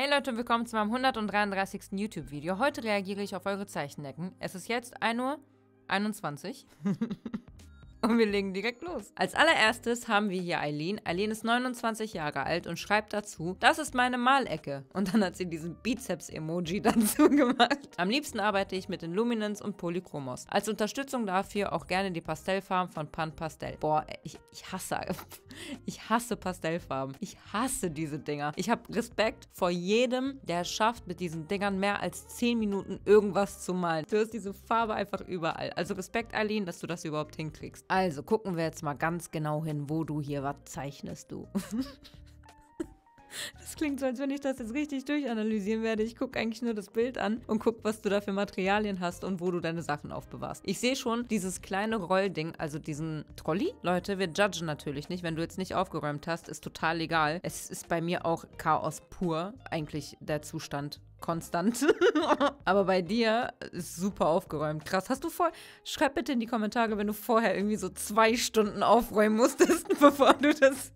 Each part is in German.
Hey Leute willkommen zu meinem 133. YouTube-Video. Heute reagiere ich auf eure Zeichenecken. Es ist jetzt 1 Uhr 21. Und wir legen direkt los. Als allererstes haben wir hier Eileen. Eileen ist 29 Jahre alt und schreibt dazu, das ist meine Malecke. Und dann hat sie diesen Bizeps-Emoji dazu gemacht. Am liebsten arbeite ich mit den Luminance und Polychromos. Als Unterstützung dafür auch gerne die Pastellfarben von Pan Pastell. Boah, ich, ich hasse, ich hasse Pastellfarben. Ich hasse diese Dinger. Ich habe Respekt vor jedem, der es schafft, mit diesen Dingern mehr als 10 Minuten irgendwas zu malen. Du hast diese Farbe einfach überall. Also Respekt, Eileen, dass du das überhaupt hinkriegst. Also gucken wir jetzt mal ganz genau hin, wo du hier was zeichnest, du. Das klingt so, als wenn ich das jetzt richtig durchanalysieren werde. Ich gucke eigentlich nur das Bild an und gucke, was du da für Materialien hast und wo du deine Sachen aufbewahrst. Ich sehe schon dieses kleine Rollding, also diesen Trolley. Leute, wir judgen natürlich nicht. Wenn du jetzt nicht aufgeräumt hast, ist total egal. Es ist bei mir auch Chaos pur, eigentlich der Zustand konstant. Aber bei dir ist super aufgeräumt. Krass. Hast du vor. Schreib bitte in die Kommentare, wenn du vorher irgendwie so zwei Stunden aufräumen musstest, bevor du das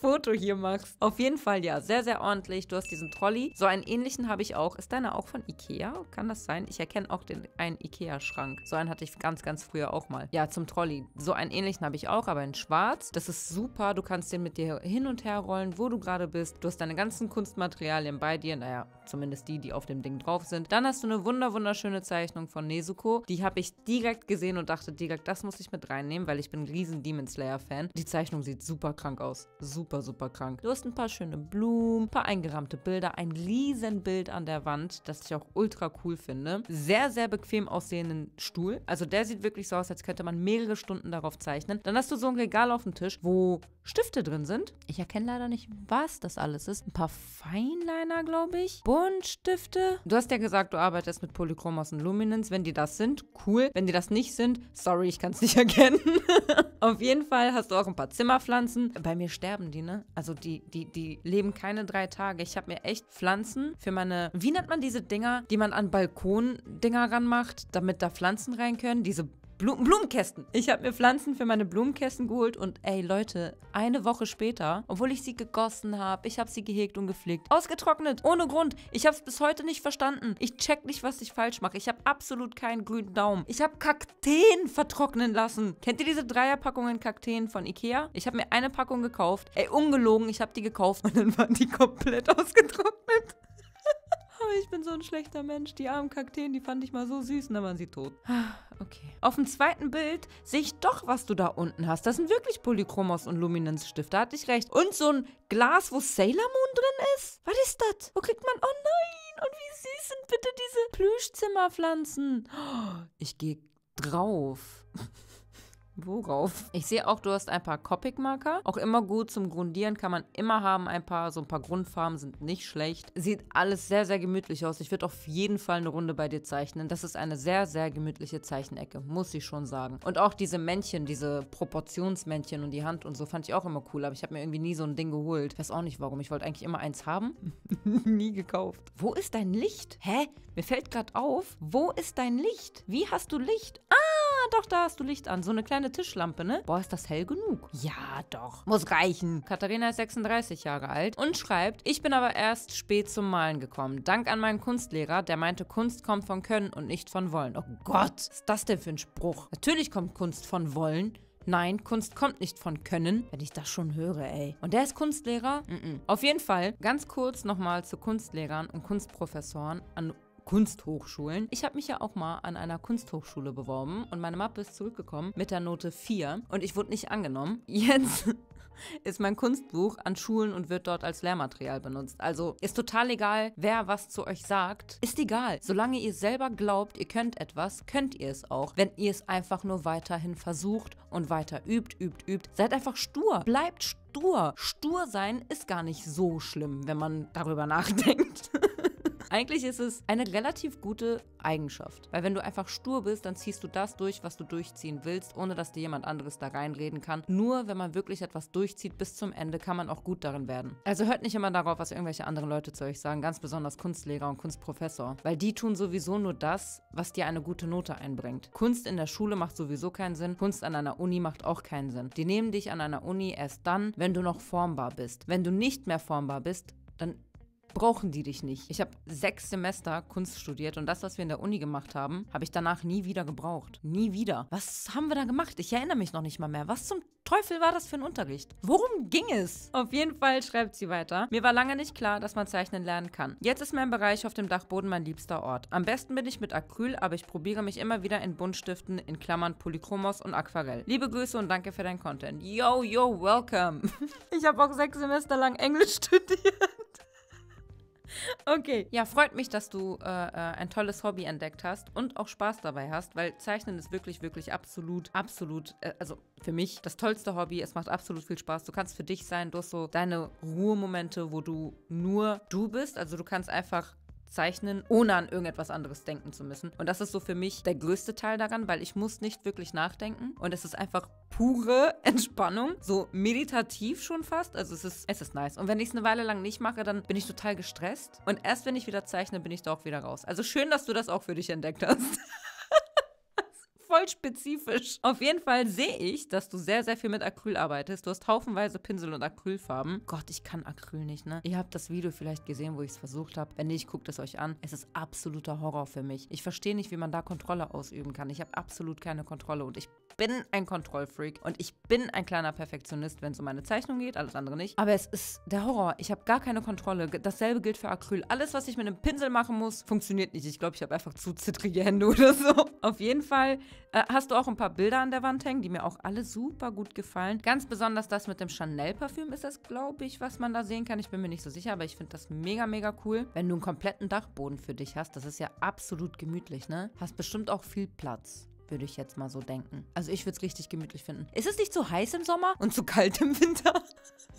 Foto hier machst. Auf jeden Fall, ja. Sehr, sehr ordentlich. Du hast diesen Trolley. So einen ähnlichen habe ich auch. Ist deiner auch von Ikea? Kann das sein? Ich erkenne auch den, einen Ikea-Schrank. So einen hatte ich ganz, ganz früher auch mal. Ja, zum Trolley. So einen ähnlichen habe ich auch, aber in schwarz. Das ist super. Du kannst den mit dir hin und her rollen, wo du gerade bist. Du hast deine ganzen Kunstmaterialien bei dir. Naja, zumindest die, die die auf dem Ding drauf sind. Dann hast du eine wunder wunderschöne Zeichnung von Nezuko. Die habe ich direkt gesehen und dachte direkt, das muss ich mit reinnehmen, weil ich bin ein riesen Demon Slayer Fan. Die Zeichnung sieht super krank aus. Super, super krank. Du hast ein paar schöne Blumen, ein paar eingerahmte Bilder, ein riesen Bild an der Wand, das ich auch ultra cool finde. Sehr, sehr bequem aussehenden Stuhl. Also der sieht wirklich so aus, als könnte man mehrere Stunden darauf zeichnen. Dann hast du so ein Regal auf dem Tisch, wo Stifte drin sind. Ich erkenne leider nicht, was das alles ist. Ein paar Feinliner, glaube ich. Buntstifte. Stifte? Du hast ja gesagt, du arbeitest mit Polychromas und Luminance. Wenn die das sind, cool. Wenn die das nicht sind, sorry, ich kann es nicht erkennen. Auf jeden Fall hast du auch ein paar Zimmerpflanzen. Bei mir sterben die, ne? Also die, die, die leben keine drei Tage. Ich habe mir echt Pflanzen für meine, wie nennt man diese Dinger, die man an Balkondinger ranmacht, damit da Pflanzen rein können? Diese Blumen Blumenkästen. Ich habe mir Pflanzen für meine Blumenkästen geholt und ey Leute, eine Woche später, obwohl ich sie gegossen habe, ich habe sie gehegt und gepflegt, ausgetrocknet, ohne Grund. Ich habe es bis heute nicht verstanden. Ich check nicht, was ich falsch mache. Ich habe absolut keinen grünen Daumen. Ich habe Kakteen vertrocknen lassen. Kennt ihr diese Dreierpackungen Kakteen von Ikea? Ich habe mir eine Packung gekauft. Ey, ungelogen, ich habe die gekauft und dann waren die komplett ausgetrocknet oh, ich bin so ein schlechter Mensch. Die armen Kakteen, die fand ich mal so süß. Und dann waren sie tot. Ah, okay. Auf dem zweiten Bild sehe ich doch, was du da unten hast. Das sind wirklich Polychromos und Luminanzstift. Da hatte ich recht. Und so ein Glas, wo Sailor Moon drin ist. Was ist das? Wo kriegt man... Oh nein! Und wie süß sind bitte diese Plüschzimmerpflanzen. Oh, ich gehe drauf. Worauf? Ich sehe auch, du hast ein paar Copic-Marker. Auch immer gut zum Grundieren kann man immer haben ein paar. So ein paar Grundfarben sind nicht schlecht. Sieht alles sehr, sehr gemütlich aus. Ich würde auf jeden Fall eine Runde bei dir zeichnen. Das ist eine sehr, sehr gemütliche Zeichenecke, muss ich schon sagen. Und auch diese Männchen, diese Proportionsmännchen und die Hand und so fand ich auch immer cool. Aber ich habe mir irgendwie nie so ein Ding geholt. Ich weiß auch nicht warum. Ich wollte eigentlich immer eins haben. nie gekauft. Wo ist dein Licht? Hä? Mir fällt gerade auf, wo ist dein Licht? Wie hast du Licht? Ah! doch, da hast du Licht an. So eine kleine Tischlampe, ne? Boah, ist das hell genug. Ja, doch. Muss reichen. Katharina ist 36 Jahre alt und schreibt, ich bin aber erst spät zum Malen gekommen. Dank an meinen Kunstlehrer, der meinte, Kunst kommt von Können und nicht von Wollen. Oh Gott, was ist das denn für ein Spruch? Natürlich kommt Kunst von Wollen. Nein, Kunst kommt nicht von Können, wenn ich das schon höre, ey. Und der ist Kunstlehrer? Mm -mm. Auf jeden Fall, ganz kurz nochmal zu Kunstlehrern und Kunstprofessoren an Kunsthochschulen. Ich habe mich ja auch mal an einer Kunsthochschule beworben und meine Mappe ist zurückgekommen mit der Note 4 und ich wurde nicht angenommen. Jetzt ist mein Kunstbuch an Schulen und wird dort als Lehrmaterial benutzt. Also ist total egal, wer was zu euch sagt. Ist egal. Solange ihr selber glaubt, ihr könnt etwas, könnt ihr es auch. Wenn ihr es einfach nur weiterhin versucht und weiter übt, übt, übt. Seid einfach stur. Bleibt stur. Stur sein ist gar nicht so schlimm, wenn man darüber nachdenkt. Eigentlich ist es eine relativ gute Eigenschaft, weil wenn du einfach stur bist, dann ziehst du das durch, was du durchziehen willst, ohne dass dir jemand anderes da reinreden kann. Nur wenn man wirklich etwas durchzieht bis zum Ende, kann man auch gut darin werden. Also hört nicht immer darauf, was irgendwelche anderen Leute zu euch sagen, ganz besonders Kunstlehrer und Kunstprofessor, weil die tun sowieso nur das, was dir eine gute Note einbringt. Kunst in der Schule macht sowieso keinen Sinn, Kunst an einer Uni macht auch keinen Sinn. Die nehmen dich an einer Uni erst dann, wenn du noch formbar bist. Wenn du nicht mehr formbar bist, dann brauchen die dich nicht. Ich habe sechs Semester Kunst studiert und das, was wir in der Uni gemacht haben, habe ich danach nie wieder gebraucht. Nie wieder. Was haben wir da gemacht? Ich erinnere mich noch nicht mal mehr. Was zum Teufel war das für ein Unterricht? Worum ging es? Auf jeden Fall schreibt sie weiter. Mir war lange nicht klar, dass man zeichnen lernen kann. Jetzt ist mein Bereich auf dem Dachboden mein liebster Ort. Am besten bin ich mit Acryl, aber ich probiere mich immer wieder in Buntstiften, in Klammern Polychromos und Aquarell. Liebe Grüße und danke für deinen Content. Yo, yo, welcome. Ich habe auch sechs Semester lang Englisch studiert. Okay. Ja, freut mich, dass du äh, äh, ein tolles Hobby entdeckt hast und auch Spaß dabei hast, weil Zeichnen ist wirklich, wirklich absolut, absolut, äh, also für mich das tollste Hobby. Es macht absolut viel Spaß. Du kannst für dich sein, du hast so deine Ruhemomente, wo du nur du bist. Also du kannst einfach zeichnen, ohne an irgendetwas anderes denken zu müssen. Und das ist so für mich der größte Teil daran, weil ich muss nicht wirklich nachdenken und es ist einfach pure Entspannung, so meditativ schon fast. Also es ist, es ist nice. Und wenn ich es eine Weile lang nicht mache, dann bin ich total gestresst. Und erst wenn ich wieder zeichne, bin ich da auch wieder raus. Also schön, dass du das auch für dich entdeckt hast. voll spezifisch. Auf jeden Fall sehe ich, dass du sehr, sehr viel mit Acryl arbeitest. Du hast haufenweise Pinsel und Acrylfarben. Gott, ich kann Acryl nicht, ne? Ihr habt das Video vielleicht gesehen, wo ich es versucht habe. Wenn nicht, guckt es euch an. Es ist absoluter Horror für mich. Ich verstehe nicht, wie man da Kontrolle ausüben kann. Ich habe absolut keine Kontrolle und ich bin ein Kontrollfreak und ich bin ein kleiner Perfektionist, wenn es um meine Zeichnung geht, alles andere nicht. Aber es ist der Horror. Ich habe gar keine Kontrolle. Dasselbe gilt für Acryl. Alles, was ich mit einem Pinsel machen muss, funktioniert nicht. Ich glaube, ich habe einfach zu zittrige Hände oder so. Auf jeden Fall äh, hast du auch ein paar Bilder an der Wand hängen, die mir auch alle super gut gefallen. Ganz besonders das mit dem Chanel-Parfüm ist das, glaube ich, was man da sehen kann. Ich bin mir nicht so sicher, aber ich finde das mega, mega cool. Wenn du einen kompletten Dachboden für dich hast, das ist ja absolut gemütlich, ne? Hast bestimmt auch viel Platz würde ich jetzt mal so denken. Also ich würde es richtig gemütlich finden. Ist es nicht zu heiß im Sommer und zu kalt im Winter?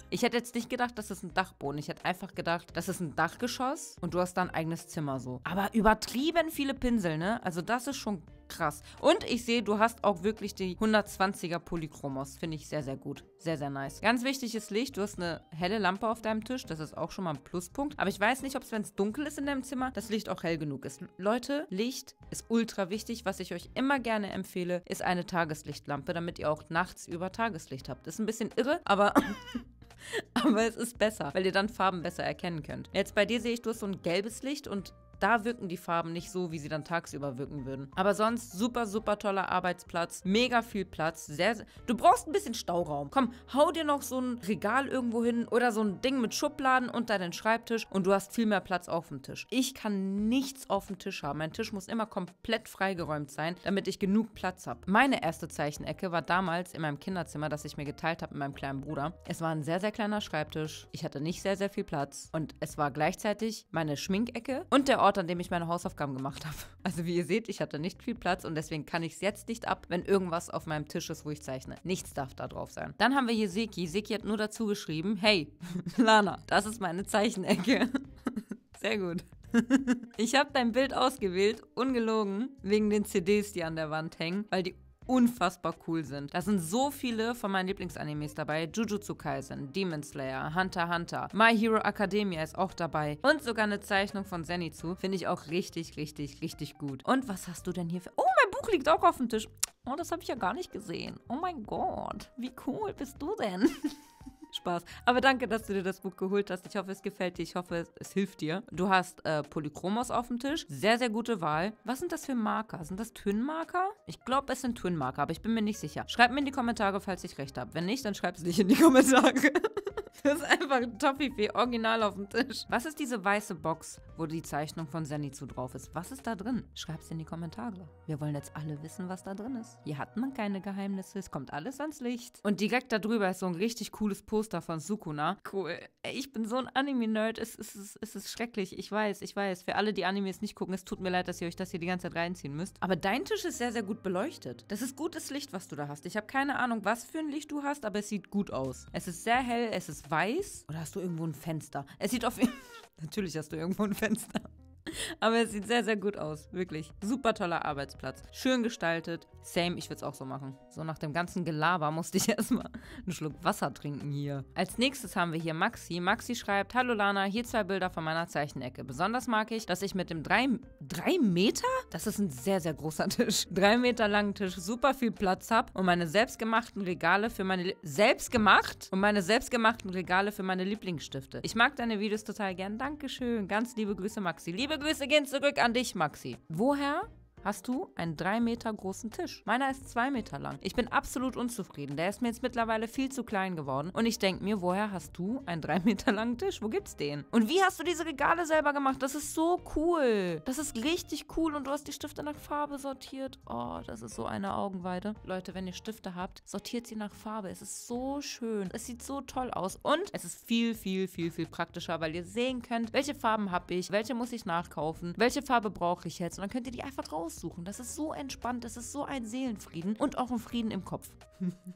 Ich hätte jetzt nicht gedacht, das ist ein Dachboden. Ich hätte einfach gedacht, das ist ein Dachgeschoss und du hast da ein eigenes Zimmer so. Aber übertrieben viele Pinsel, ne? Also das ist schon krass. Und ich sehe, du hast auch wirklich die 120er Polychromos. Finde ich sehr, sehr gut. Sehr, sehr nice. Ganz wichtiges Licht. Du hast eine helle Lampe auf deinem Tisch. Das ist auch schon mal ein Pluspunkt. Aber ich weiß nicht, ob es, wenn es dunkel ist in deinem Zimmer, das Licht auch hell genug ist. Leute, Licht ist ultra wichtig. Was ich euch immer gerne empfehle, ist eine Tageslichtlampe, damit ihr auch nachts über Tageslicht habt. ist ein bisschen irre, aber... aber es ist besser, weil ihr dann Farben besser erkennen könnt. Jetzt bei dir sehe ich, du hast so ein gelbes Licht und da wirken die Farben nicht so, wie sie dann tagsüber wirken würden. Aber sonst super, super toller Arbeitsplatz, mega viel Platz, sehr, sehr Du brauchst ein bisschen Stauraum. Komm, hau dir noch so ein Regal irgendwo hin oder so ein Ding mit Schubladen unter den Schreibtisch und du hast viel mehr Platz auf dem Tisch. Ich kann nichts auf dem Tisch haben. Mein Tisch muss immer komplett freigeräumt sein, damit ich genug Platz habe. Meine erste Zeichenecke war damals in meinem Kinderzimmer, das ich mir geteilt habe mit meinem kleinen Bruder. Es war ein sehr, sehr kleiner Schreibtisch. Ich hatte nicht sehr, sehr viel Platz und es war gleichzeitig meine Schminkecke und der Ort, Ort, an dem ich meine Hausaufgaben gemacht habe. Also wie ihr seht, ich hatte nicht viel Platz und deswegen kann ich es jetzt nicht ab, wenn irgendwas auf meinem Tisch ist, wo ich zeichne. Nichts darf da drauf sein. Dann haben wir hier Seki. Seki hat nur dazu geschrieben, hey, Lana, das ist meine Zeichenecke. Sehr gut. ich habe dein Bild ausgewählt, ungelogen, wegen den CDs, die an der Wand hängen, weil die unfassbar cool sind. Da sind so viele von meinen Lieblingsanimes dabei. Jujutsu Kaisen, Demon Slayer, Hunter x Hunter, My Hero Academia ist auch dabei und sogar eine Zeichnung von Zenitsu. Finde ich auch richtig, richtig, richtig gut. Und was hast du denn hier für... Oh, mein Buch liegt auch auf dem Tisch. Oh, das habe ich ja gar nicht gesehen. Oh mein Gott, wie cool bist du denn? Spaß. Aber danke, dass du dir das Buch geholt hast. Ich hoffe, es gefällt dir. Ich hoffe, es, hilft dir. Du hast äh, Polychromos auf dem Tisch. Sehr, sehr gute Wahl. Was sind das für Marker? Sind das Twin-Marker? Ich glaube, es sind Twin-Marker, aber ich bin mir nicht sicher. Schreib mir in die Kommentare, falls ich recht habe. Wenn nicht, dann schreib es nicht in die Kommentare. Das ist einfach ein Toffifee, original auf dem Tisch. Was ist diese weiße Box, wo die Zeichnung von Senny zu drauf ist? Was ist da drin? Schreib's in die Kommentare. Wir wollen jetzt alle wissen, was da drin ist. Hier hat man keine Geheimnisse, es kommt alles ans Licht. Und direkt darüber ist so ein richtig cooles Poster von Sukuna. Cool. Ich bin so ein Anime-Nerd, es, es, es, es ist schrecklich. Ich weiß, ich weiß. Für alle, die Animes nicht gucken, es tut mir leid, dass ihr euch das hier die ganze Zeit reinziehen müsst. Aber dein Tisch ist sehr, sehr gut beleuchtet. Das ist gutes Licht, was du da hast. Ich habe keine Ahnung, was für ein Licht du hast, aber es sieht gut aus. Es ist sehr hell, es ist weiß. Oder hast du irgendwo ein Fenster? Es sieht auf. Natürlich hast du irgendwo ein Fenster. Aber es sieht sehr, sehr gut aus. Wirklich. Super toller Arbeitsplatz. Schön gestaltet. Same, ich würde es auch so machen. So nach dem ganzen Gelaber musste ich erstmal einen Schluck Wasser trinken hier. Als nächstes haben wir hier Maxi. Maxi schreibt, Hallo Lana, hier zwei Bilder von meiner Zeichenecke. Besonders mag ich, dass ich mit dem 3 Meter? Das ist ein sehr, sehr großer Tisch. 3 Meter langen Tisch super viel Platz habe und meine selbstgemachten Regale für meine... Selbstgemacht? Und meine selbstgemachten Regale für meine Lieblingsstifte. Ich mag deine Videos total gern. Dankeschön. Ganz liebe Grüße, Maxi. Liebe Grüße gehen zurück an dich, Maxi. Woher hast du einen drei Meter großen Tisch. Meiner ist zwei Meter lang. Ich bin absolut unzufrieden. Der ist mir jetzt mittlerweile viel zu klein geworden. Und ich denke mir, woher hast du einen drei Meter langen Tisch? Wo gibt's den? Und wie hast du diese Regale selber gemacht? Das ist so cool. Das ist richtig cool. Und du hast die Stifte nach Farbe sortiert. Oh, das ist so eine Augenweide. Leute, wenn ihr Stifte habt, sortiert sie nach Farbe. Es ist so schön. Es sieht so toll aus. Und es ist viel, viel, viel, viel praktischer, weil ihr sehen könnt, welche Farben habe ich, welche muss ich nachkaufen, welche Farbe brauche ich jetzt. Und dann könnt ihr die einfach raus raussuchen. Das ist so entspannt, das ist so ein Seelenfrieden und auch ein Frieden im Kopf.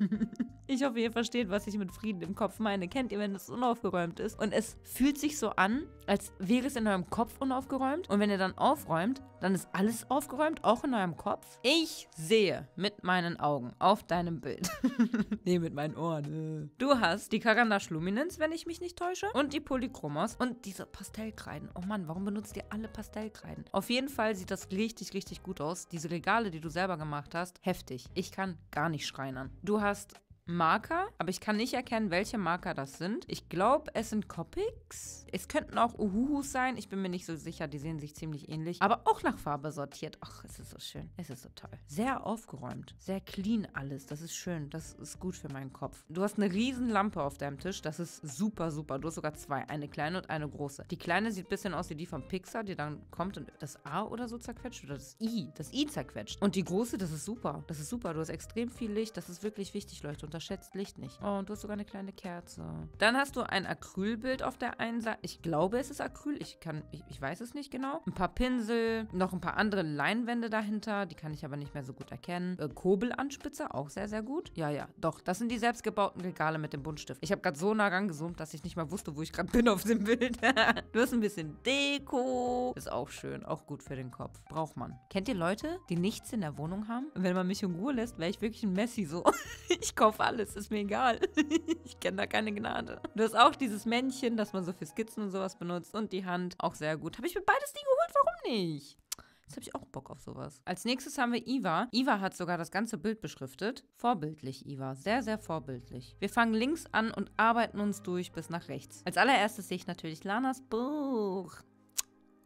ich hoffe, ihr versteht, was ich mit Frieden im Kopf meine. Kennt ihr, wenn es unaufgeräumt ist? Und es fühlt sich so an, als wäre es in eurem Kopf unaufgeräumt. Und wenn ihr dann aufräumt, dann ist alles aufgeräumt, auch in eurem Kopf. Ich sehe mit meinen Augen auf deinem Bild. nee, mit meinen Ohren. Du hast die Carandash Luminance, wenn ich mich nicht täusche, und die Polychromos und diese Pastellkreiden. Oh Mann, warum benutzt ihr alle Pastellkreiden? Auf jeden Fall sieht das richtig, richtig gut aus. Diese Regale, die du selber gemacht hast, heftig. Ich kann gar nicht schreinern. Du hast Marker, aber ich kann nicht erkennen, welche Marker das sind. Ich glaube, es sind Copics. Es könnten auch Uhuhus sein. Ich bin mir nicht so sicher. Die sehen sich ziemlich ähnlich. Aber auch nach Farbe sortiert. Ach, es ist so schön. Es ist so toll. Sehr aufgeräumt. Sehr clean alles. Das ist schön. Das ist gut für meinen Kopf. Du hast eine riesen Lampe auf deinem Tisch. Das ist super, super. Du hast sogar zwei. Eine kleine und eine große. Die kleine sieht ein bisschen aus wie die von Pixar, die dann kommt und das A oder so zerquetscht oder das I. Das I zerquetscht. Und die große, das ist super. Das ist super. Du hast extrem viel Licht. Das ist wirklich wichtig, Leute. Und unterschätzt Licht nicht. Oh, und du hast sogar eine kleine Kerze. Dann hast du ein Acrylbild auf der einen Seite. Ich glaube, es ist Acryl. Ich kann, ich, ich weiß es nicht genau. Ein paar Pinsel, noch ein paar andere Leinwände dahinter. Die kann ich aber nicht mehr so gut erkennen. Äh, Kobelanspitze, auch sehr, sehr gut. Ja, ja, doch. Das sind die selbstgebauten Regale mit dem Buntstift. Ich habe gerade so nah rangezoomt, dass ich nicht mal wusste, wo ich gerade bin auf dem Bild. du hast ein bisschen Deko. Ist auch schön, auch gut für den Kopf. Braucht man. Kennt ihr Leute, die nichts in der Wohnung haben? Wenn man mich in Ruhe lässt, wäre ich wirklich ein Messi so. ich kaufe alles, ist mir egal. ich kenne da keine Gnade. Du hast auch dieses Männchen, das man so für Skizzen und sowas benutzt und die Hand, auch sehr gut. Habe ich mir beides nie geholt, warum nicht? Jetzt habe ich auch Bock auf sowas. Als nächstes haben wir Iva. Iva hat sogar das ganze Bild beschriftet. Vorbildlich, Iva. Sehr, sehr vorbildlich. Wir fangen links an und arbeiten uns durch bis nach rechts. Als allererstes sehe ich natürlich Lanas Buch.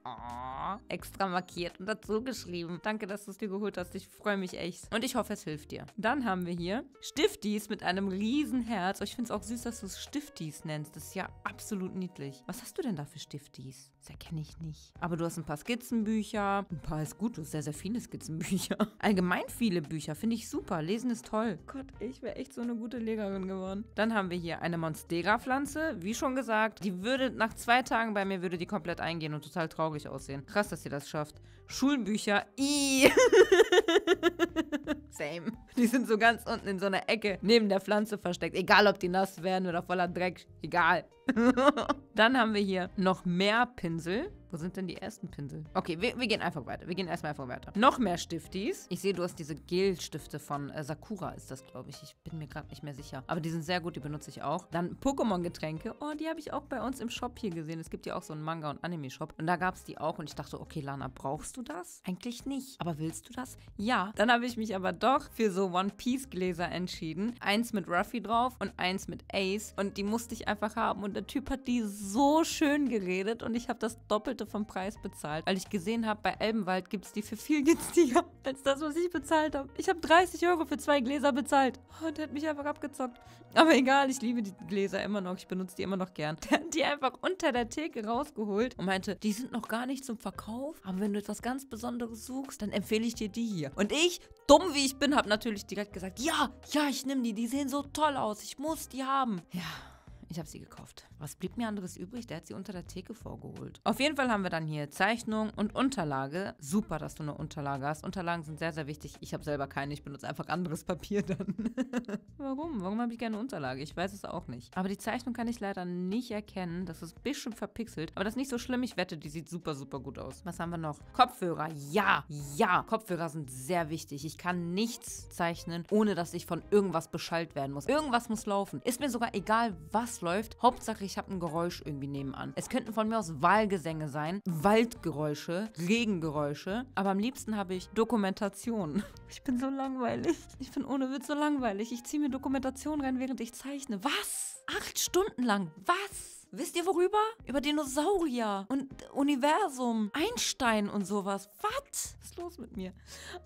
Oh, extra markiert und dazu geschrieben. Danke, dass du es dir geholt hast. Ich freue mich echt. Und ich hoffe, es hilft dir. Dann haben wir hier Stifties mit einem riesen Herz. Oh, ich finde es auch süß, dass du es Stifties nennst. Das ist ja absolut niedlich. Was hast du denn da für Stifties? Das erkenne ich nicht. Aber du hast ein paar Skizzenbücher. Ein paar ist gut. Du hast sehr, sehr viele Skizzenbücher. Allgemein viele Bücher. Finde ich super. Lesen ist toll. Gott, ich wäre echt so eine gute Legerin geworden. Dann haben wir hier eine Monstera-Pflanze. Wie schon gesagt, die würde nach zwei Tagen bei mir würde die komplett eingehen und total traurig staubig aussehen. Krass, dass ihr das schafft. Schulbücher. Ii. Same. Die sind so ganz unten in so einer Ecke neben der Pflanze versteckt. Egal, ob die nass werden oder voller Dreck. Egal. Dann haben wir hier noch mehr Pinsel. Wo sind denn die ersten Pinsel? Okay, wir, wir gehen einfach weiter. Wir gehen erstmal einfach weiter. Noch mehr Stiftis. Ich sehe, du hast diese Gel-Stifte von äh, Sakura, ist das, glaube ich. Ich bin mir gerade nicht mehr sicher. Aber die sind sehr gut, die benutze ich auch. Dann Pokémon-Getränke. Oh, die habe ich auch bei uns im Shop hier gesehen. Es gibt ja auch so einen Manga- und Anime-Shop. Und da gab es die auch. Und ich dachte, okay, Lana, brauchst du das? Eigentlich nicht. Aber willst du das? Ja. Dann habe ich mich aber doch für so One-Piece-Gläser entschieden. Eins mit Ruffy drauf und eins mit Ace. Und die musste ich einfach haben. Und der Typ hat die so schön geredet und ich habe das Doppelte vom Preis bezahlt, weil ich gesehen habe, bei Elbenwald gibt es die für viel günstiger als das, was ich bezahlt habe. Ich habe 30 Euro für zwei Gläser bezahlt und oh, der hat mich einfach abgezockt. Aber egal, ich liebe die Gläser immer noch, ich benutze die immer noch gern. Der hat die einfach unter der Theke rausgeholt und meinte, die sind noch gar nicht zum Verkauf, aber wenn du etwas ganz Besonderes suchst, dann empfehle ich dir die hier. Und ich, dumm wie ich bin, habe natürlich direkt gesagt, ja, ja, ich nehme die, die sehen so toll aus, ich muss die haben. Ja. Ich habe sie gekauft. Was blieb mir anderes übrig? Der hat sie unter der Theke vorgeholt. Auf jeden Fall haben wir dann hier Zeichnung und Unterlage. Super, dass du eine Unterlage hast. Unterlagen sind sehr, sehr wichtig. Ich habe selber keine. Ich benutze einfach anderes Papier dann. Warum? Warum habe ich keine Unterlage? Ich weiß es auch nicht. Aber die Zeichnung kann ich leider nicht erkennen. Das ist ein bisschen verpixelt. Aber das ist nicht so schlimm. Ich wette, die sieht super, super gut aus. Was haben wir noch? Kopfhörer. Ja, ja. Kopfhörer sind sehr wichtig. Ich kann nichts zeichnen, ohne dass ich von irgendwas beschallt werden muss. Irgendwas muss laufen. Ist mir sogar egal, was läuft. Hauptsache, ich habe ein Geräusch irgendwie nebenan. Es könnten von mir aus Wahlgesänge sein, Waldgeräusche, Regengeräusche. Aber am liebsten habe ich Dokumentationen. Ich bin so langweilig. Ich bin ohne Witz so langweilig. Ich ziehe mir Dokumentationen rein, während ich zeichne. Was? Acht Stunden lang. Was? Wisst ihr worüber? Über Dinosaurier und Universum, Einstein und sowas. Was? Was ist los mit mir?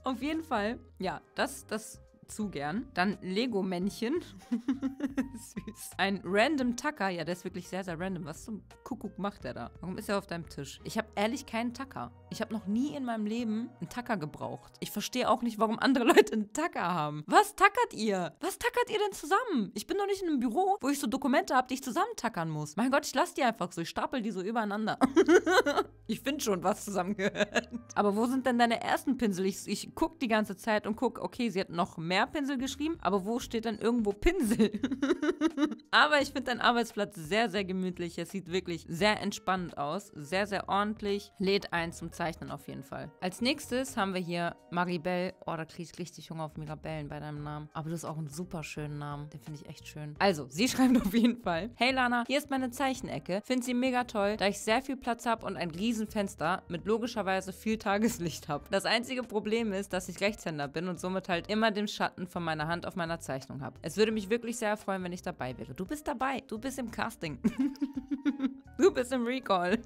Auf jeden Fall, ja, das, das zu gern. Dann Lego-Männchen. Süß. Ein Random Tucker. Ja, der ist wirklich sehr, sehr random. Was zum Kuckuck macht der da? Warum ist er auf deinem Tisch? Ich habe ehrlich keinen Tucker. Ich habe noch nie in meinem Leben einen Tucker gebraucht. Ich verstehe auch nicht, warum andere Leute einen Tucker haben. Was tackert ihr? Was tackert ihr denn zusammen? Ich bin doch nicht in einem Büro, wo ich so Dokumente habe, die ich zusammentackern muss. Mein Gott, ich lasse die einfach so. Ich stapel die so übereinander. ich finde schon, was zusammengehört. Aber wo sind denn deine ersten Pinsel? Ich, ich gucke die ganze Zeit und gucke, okay, sie hat noch mehr Meerpinsel geschrieben, aber wo steht dann irgendwo Pinsel? aber ich finde deinen Arbeitsplatz sehr, sehr gemütlich. Es sieht wirklich sehr entspannend aus, sehr, sehr ordentlich. Lädt ein zum Zeichnen auf jeden Fall. Als nächstes haben wir hier Maribel. Oh, da kriege ich richtig Hunger auf Mirabellen bei deinem Namen. Aber du hast auch einen super schönen Namen. Den finde ich echt schön. Also, sie schreibt auf jeden Fall. Hey Lana, hier ist meine Zeichenecke. Finde sie mega toll, da ich sehr viel Platz habe und ein riesen Fenster mit logischerweise viel Tageslicht habe. Das einzige Problem ist, dass ich Rechtshänder bin und somit halt immer dem Schatten Schatten von meiner Hand auf meiner Zeichnung habe. Es würde mich wirklich sehr freuen, wenn ich dabei wäre. Du bist dabei. Du bist im Casting. du bist im Recall.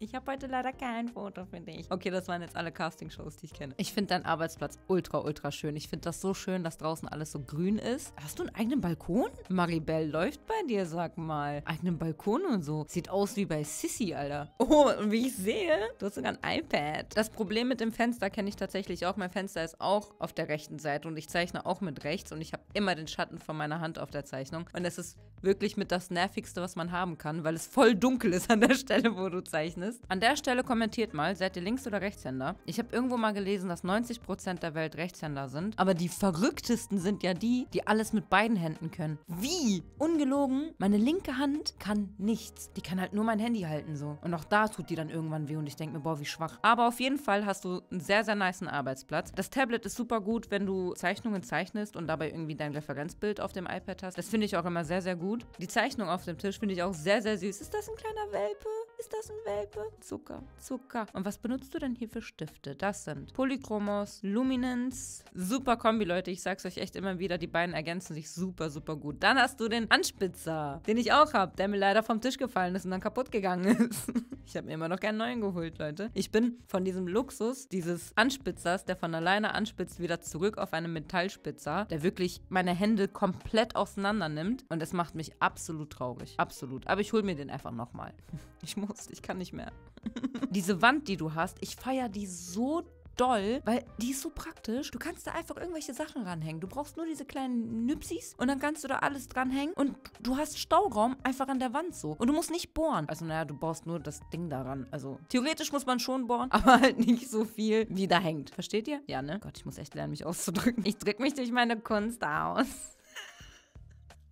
Ich habe heute leider kein Foto für dich. Okay, das waren jetzt alle Castingshows, die ich kenne. Ich finde deinen Arbeitsplatz ultra, ultra schön. Ich finde das so schön, dass draußen alles so grün ist. Hast du einen eigenen Balkon? Maribel läuft bei dir, sag mal. Eigenen Balkon und so. Sieht aus wie bei Sissy, Alter. Oh, und wie ich sehe, du hast sogar ein iPad. Das Problem mit dem Fenster kenne ich tatsächlich auch. Mein Fenster ist auch auf der rechten Seite und ich zeichne auch mit rechts und ich habe immer den Schatten von meiner Hand auf der Zeichnung. Und es ist wirklich mit das Nervigste, was man haben kann, weil es voll dunkel ist an der Stelle, wo du zeichnest ist. An der Stelle kommentiert mal, seid ihr Links- oder Rechtshänder? Ich habe irgendwo mal gelesen, dass 90% der Welt Rechtshänder sind. Aber die verrücktesten sind ja die, die alles mit beiden Händen können. Wie? Ungelogen, meine linke Hand kann nichts. Die kann halt nur mein Handy halten so. Und auch da tut die dann irgendwann weh und ich denke mir, boah, wie schwach. Aber auf jeden Fall hast du einen sehr, sehr niceen Arbeitsplatz. Das Tablet ist super gut, wenn du Zeichnungen zeichnest und dabei irgendwie dein Referenzbild auf dem iPad hast. Das finde ich auch immer sehr, sehr gut. Die Zeichnung auf dem Tisch finde ich auch sehr, sehr süß. Ist das ein kleiner Welpe? Ist das ein Welpe? Zucker, Zucker. Und was benutzt du denn hier für Stifte? Das sind Polychromos, Luminance. Super Kombi, Leute. Ich sag's euch echt immer wieder, die beiden ergänzen sich super, super gut. Dann hast du den Anspitzer, den ich auch hab, der mir leider vom Tisch gefallen ist und dann kaputt gegangen ist. ich habe mir immer noch keinen neuen geholt, Leute. Ich bin von diesem Luxus dieses Anspitzers, der von alleine anspitzt, wieder zurück auf einen Metallspitzer, der wirklich meine Hände komplett auseinander nimmt. Und es macht mich absolut traurig. Absolut. Aber ich hole mir den einfach nochmal. Ich muss musst. Ich kann nicht mehr. Diese Wand, die du hast, ich feiere die so doll, weil die ist so praktisch. Du kannst da einfach irgendwelche Sachen ranhängen. Du brauchst nur diese kleinen Nüpsis und dann kannst du da alles dranhängen und du hast Stauraum einfach an der Wand so. Und du musst nicht bohren. Also naja, du baust nur das Ding daran. Also theoretisch muss man schon bohren, aber halt nicht so viel, wie da hängt. Versteht ihr? Ja, ne? Gott, ich muss echt lernen, mich auszudrücken. Ich drück mich durch meine Kunst aus.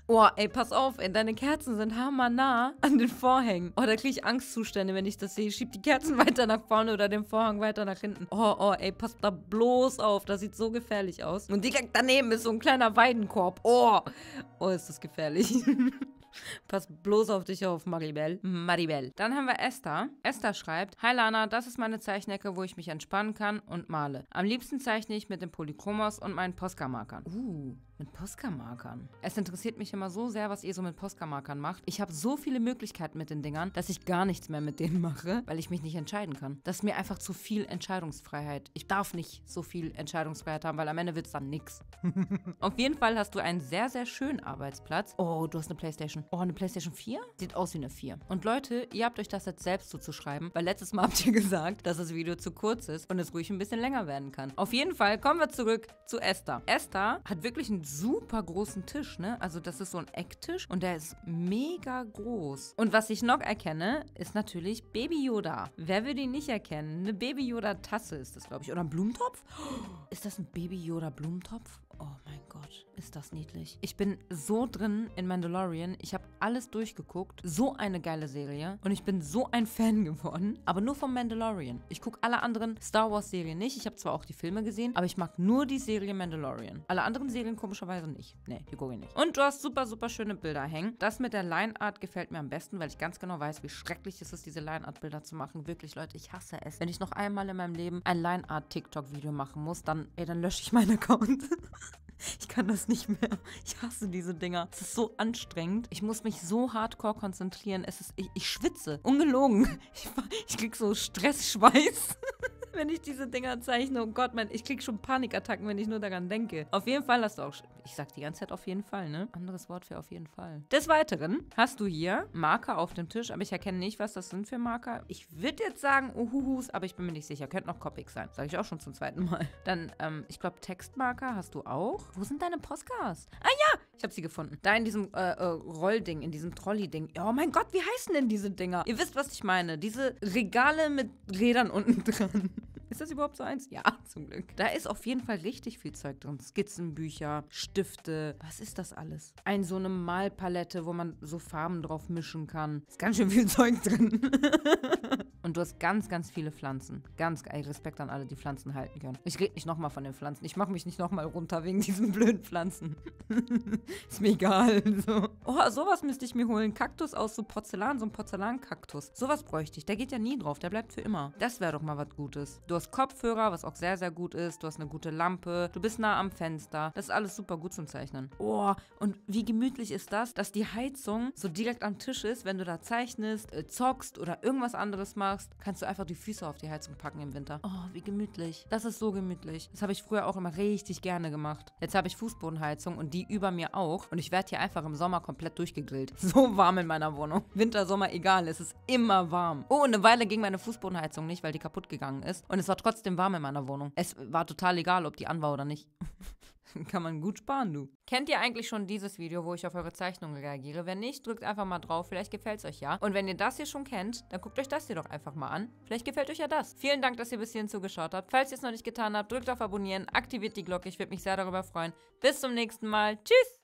Oh, ey, pass auf, ey, deine Kerzen sind hammernah an den Vorhängen. Oh, da kriege ich Angstzustände, wenn ich das sehe. Schieb die Kerzen weiter nach vorne oder den Vorhang weiter nach hinten. Oh, oh, ey, pass da bloß auf. Das sieht so gefährlich aus. Und direkt daneben ist so ein kleiner Weidenkorb. Oh, oh, ist das gefährlich. Pass bloß auf dich auf, Maribel. Maribel. Dann haben wir Esther. Esther schreibt, Hi Lana, das ist meine Zeichnecke, wo ich mich entspannen kann und male. Am liebsten zeichne ich mit dem Polychromos und meinen Posca-Markern. Uh, mit posca Es interessiert mich immer so sehr, was ihr so mit posca macht. Ich habe so viele Möglichkeiten mit den Dingern, dass ich gar nichts mehr mit denen mache, weil ich mich nicht entscheiden kann. Das ist mir einfach zu viel Entscheidungsfreiheit. Ich darf nicht so viel Entscheidungsfreiheit haben, weil am Ende wird es dann nichts. Auf jeden Fall hast du einen sehr, sehr schönen Arbeitsplatz. Oh, du hast eine Playstation. Oh, eine Playstation 4? Sieht aus wie eine 4. Und Leute, ihr habt euch das jetzt selbst zuzuschreiben, weil letztes Mal habt ihr gesagt, dass das Video zu kurz ist und es ruhig ein bisschen länger werden kann. Auf jeden Fall kommen wir zurück zu Esther. Esther hat wirklich einen super großen Tisch, ne? Also das ist so ein Ecktisch und der ist mega groß. Und was ich noch erkenne, ist natürlich Baby Yoda. Wer würde ihn nicht erkennen? Eine Baby Yoda Tasse ist das, glaube ich. Oder ein Blumentopf? Ist das ein Baby Yoda Blumentopf? Oh mein Gott, ist das niedlich. Ich bin so drin in Mandalorian. Ich habe alles durchgeguckt. So eine geile Serie. Und ich bin so ein Fan geworden. Aber nur vom Mandalorian. Ich gucke alle anderen Star Wars-Serien nicht. Ich habe zwar auch die Filme gesehen, aber ich mag nur die Serie Mandalorian. Alle anderen Serien komischerweise nicht. Nee, die gucke ich nicht. Und du hast super, super schöne Bilder hängen. Das mit der Line Art gefällt mir am besten, weil ich ganz genau weiß, wie schrecklich es ist, diese Line Art bilder zu machen. Wirklich, Leute, ich hasse es. Wenn ich noch einmal in meinem Leben ein Line Art tiktok video machen muss, dann, ey, dann lösche ich meinen Account. Ich kann das nicht mehr. Ich hasse diese Dinger. Es ist so anstrengend. Ich muss mich so hardcore konzentrieren. Es ist, ich, ich schwitze. Ungelogen. Ich, ich krieg so Stressschweiß. wenn ich diese Dinger zeichne. Oh Gott, mein, ich kriege schon Panikattacken, wenn ich nur daran denke. Auf jeden Fall hast du auch... Ich sag die ganze Zeit auf jeden Fall, ne? Anderes Wort für auf jeden Fall. Des Weiteren hast du hier Marker auf dem Tisch, aber ich erkenne nicht, was das sind für Marker. Ich würde jetzt sagen Uhuhus, aber ich bin mir nicht sicher. Könnte noch Copics sein. Sag ich auch schon zum zweiten Mal. Dann, ähm, ich glaube Textmarker hast du auch. Wo sind deine Postcards? Ah ja, ich habe sie gefunden. Da in diesem äh, äh, Rollding, in diesem Trolley-Ding. Oh mein Gott, wie heißen denn diese Dinger? Ihr wisst, was ich meine. Diese Regale mit Rädern unten dran. Ist das überhaupt so eins? Ja, zum Glück. Da ist auf jeden Fall richtig viel Zeug drin. Skizzenbücher, Stifte, was ist das alles? Ein so eine Malpalette, wo man so Farben drauf mischen kann. Ist ganz schön viel Zeug drin. Und du hast ganz, ganz viele Pflanzen. Ganz, ey, Respekt an alle, die Pflanzen halten können. Ich rede nicht nochmal von den Pflanzen. Ich mache mich nicht nochmal runter wegen diesen blöden Pflanzen. ist mir egal. So. Oh, sowas müsste ich mir holen. Kaktus aus so Porzellan, so ein Porzellankaktus. Sowas bräuchte ich. Der geht ja nie drauf, der bleibt für immer. Das wäre doch mal was Gutes. Du hast Kopfhörer, was auch sehr, sehr gut ist. Du hast eine gute Lampe. Du bist nah am Fenster. Das ist alles super gut zum Zeichnen. Oh, und wie gemütlich ist das, dass die Heizung so direkt am Tisch ist, wenn du da zeichnest, äh, zockst oder irgendwas anderes machst, kannst du einfach die Füße auf die Heizung packen im Winter. Oh, wie gemütlich. Das ist so gemütlich. Das habe ich früher auch immer richtig gerne gemacht. Jetzt habe ich Fußbodenheizung und die über mir auch. Und ich werde hier einfach im Sommer komplett komplett durchgegrillt. So warm in meiner Wohnung. Winter, Sommer, egal, es ist immer warm. Oh, eine Weile ging meine Fußbodenheizung nicht, weil die kaputt gegangen ist. Und es war trotzdem warm in meiner Wohnung. Es war total egal, ob die an war oder nicht. Kann man gut sparen, du. Kennt ihr eigentlich schon dieses Video, wo ich auf eure Zeichnungen reagiere? Wenn nicht, drückt einfach mal drauf, vielleicht gefällt es euch ja. Und wenn ihr das hier schon kennt, dann guckt euch das hier doch einfach mal an. Vielleicht gefällt euch ja das. Vielen Dank, dass ihr bis hierhin zugeschaut habt. Falls ihr es noch nicht getan habt, drückt auf Abonnieren, aktiviert die Glocke, ich würde mich sehr darüber freuen. Bis zum nächsten Mal. Tschüss!